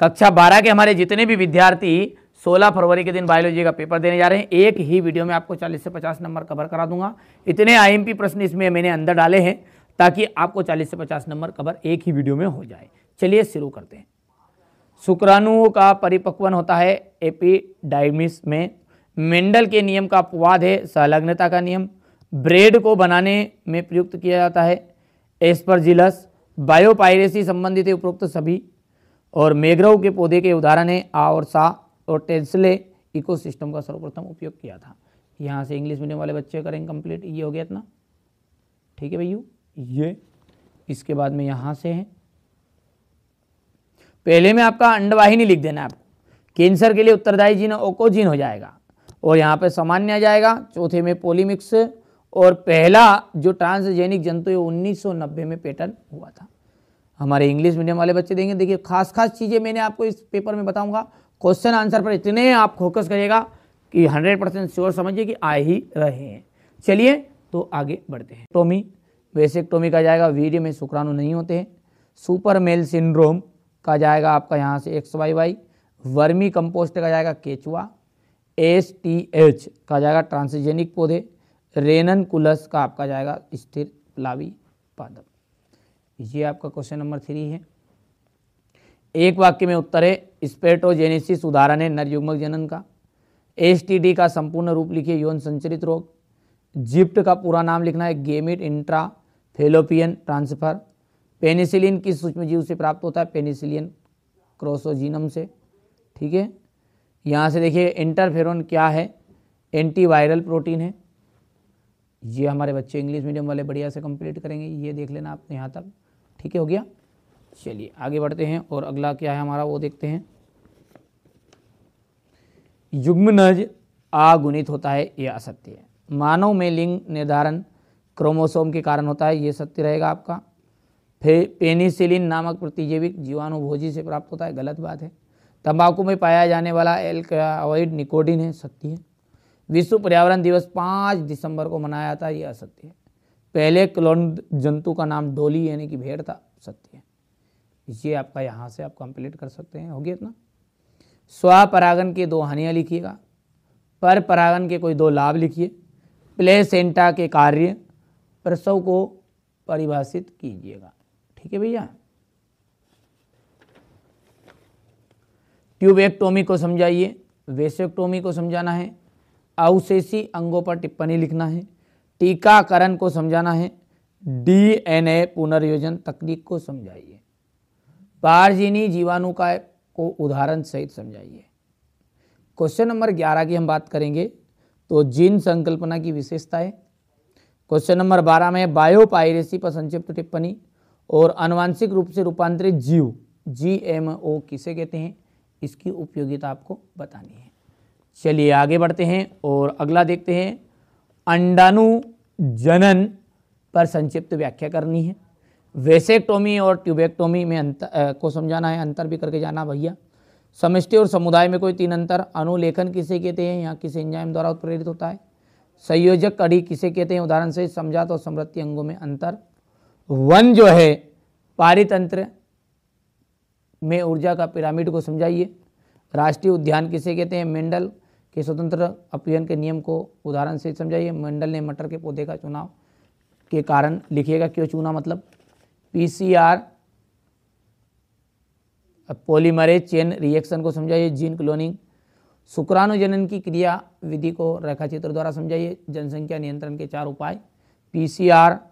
कक्षा बारह के हमारे जितने भी विद्यार्थी 16 फरवरी के दिन बायोलॉजी का पेपर देने जा रहे हैं एक ही वीडियो में आपको 40 से 50 नंबर कवर करा दूंगा इतने आईएमपी प्रश्न इसमें मैंने अंदर डाले हैं ताकि आपको 40 से 50 नंबर कवर एक ही वीडियो में हो जाए चलिए शुरू करते हैं शुक्राणुओं का परिपक्वन होता है एपीडाइमिस में मेंडल के नियम का अपवाद है संलग्नता का नियम ब्रेड को बनाने में प्रयुक्त किया जाता है एस्परजिलस बायोपायरेसी संबंधित उपरोक्त सभी और मेघरव के पौधे के उदाहरण है आ और सा और टेंसले इकोसिस्टम का सर्वप्रथम उपयोग किया था यहाँ से इंग्लिश मीडियम वाले बच्चे करेंगे कंप्लीट ये हो गया इतना ठीक है भैया ये इसके बाद में यहाँ से है पहले में आपका अंडवाहिनी लिख देना आपको कैंसर के लिए उत्तरदायी जीन ओकोजीन हो जाएगा और यहाँ पे सामान्य आ जाएगा चौथे में पोलीमिक्स और पहला जो ट्रांसजेनिक जंतु है नब्बे में पेटर्न हुआ था हमारे इंग्लिश मीडियम वाले बच्चे देंगे देखिए खास खास चीज़ें मैंने आपको इस पेपर में बताऊंगा क्वेश्चन आंसर पर इतने आप फोकस करिएगा कि हंड्रेड परसेंट श्योर समझिए कि आ ही रहे हैं चलिए तो आगे बढ़ते हैं टोमी बेसिक टोमी का जाएगा वीडियो में शुक्राणु नहीं होते हैं सुपर मेल सिंड्रोम का जाएगा आपका यहाँ से X Y Y vermicompost का जाएगा केचुआ एस टी एच का जाएगा ट्रांसजेनिक पौधे रेनन कुलस का आपका जाएगा स्थिर प्लावी पादप ये आपका क्वेश्चन नंबर थ्री है एक वाक्य में उत्तर है स्पेटोजेनेसिस उदाहरण है नरयुग्मक जनन का एसटीडी का संपूर्ण रूप लिखिए यौन संचरित रोग जिप्ट का पूरा नाम लिखना है gamete intra fallopian transfer penicillin किस सूक्ष्मजीव से प्राप्त होता है पेनिसिलिन क्रोसोजीनम से ठीक है यहाँ से देखिए इंटरफेरोन क्या है एंटीवायरल प्रोटीन है ये हमारे बच्चे इंग्लिश मीडियम वाले बढ़िया से कंप्लीट करेंगे ये देख लेना आप यहाँ तक ठीक है हो गया चलिए आगे बढ़ते हैं और अगला क्या है हमारा वो देखते हैं युग्मनज आगुणित होता है यह असत्य है मानव में लिंग निर्धारण क्रोमोसोम के कारण होता है ये सत्य रहेगा आपका फिर पेनिसिलिन नामक प्रतिजैविक भोजी से प्राप्त होता है गलत बात है तंबाकू में पाया जाने वाला एल्कावॉइड निकोटिन है सत्य है विश्व पर्यावरण दिवस पाँच दिसंबर को मनाया जाता है यह असत्य है पहले क्लोन जंतु का नाम डोली यानी कि भेड़ था सत्य है ये आपका यहाँ से आप कंप्लीट कर सकते हैं हो गया इतना स्वपरागन के दो हानियाँ लिखिएगा पर परागन के कोई दो लाभ लिखिए प्लेसेंटा के कार्य प्रसव को परिभाषित कीजिएगा ठीक है भैया ट्यूबेक्टोमी को समझाइए वेसेक्टोमी को समझाना है अवशेषी अंगों पर टिप्पणी लिखना है टीकाकरण को समझाना है डीएनए पुनर्योजन तकनीक को समझाइए पारजीनी जीवाणु का को उदाहरण सहित समझाइए क्वेश्चन नंबर ग्यारह की हम बात करेंगे तो जीन संकल्पना की विशेषता है क्वेश्चन नंबर बारह में बायोपायरेसी पर संक्षिप्त टिप्पणी और अनुवांशिक रूप से रूपांतरित जीव जी एम ओ किसे कहते हैं इसकी उपयोगिता आपको बतानी है चलिए आगे बढ़ते हैं और अगला देखते हैं अंडाणु जनन पर संक्षिप्त व्याख्या करनी है वेसेक्टोमी और ट्यूबेक्टोमी में अंतर आ, को समझाना है अंतर भी करके जाना भैया समिष्टि और समुदाय में कोई तीन अंतर अनुलेखन किसे कहते हैं यहाँ किस एंजाइम द्वारा उत्प्रेरित होता है संयोजक कड़ी किसे कहते हैं उदाहरण से समझात और समृद्धि अंगों में अंतर वन जो है पारितंत्र में ऊर्जा का पिरामिड को समझाइए राष्ट्रीय उद्यान किसे कहते हैं मेंडल के स्वतंत्र अपियन के नियम को उदाहरण से समझाइए मंडल ने मटर के पौधे का चुनाव के कारण लिखिएगा क्यों चुना मतलब पीसीआर पॉलीमरेज चेन रिएक्शन को समझाइए जीन क्लोनिंग शुक्राणुजनन जनन की क्रिया विधि को रेखाचित्र द्वारा समझाइए जनसंख्या नियंत्रण के चार उपाय पीसीआर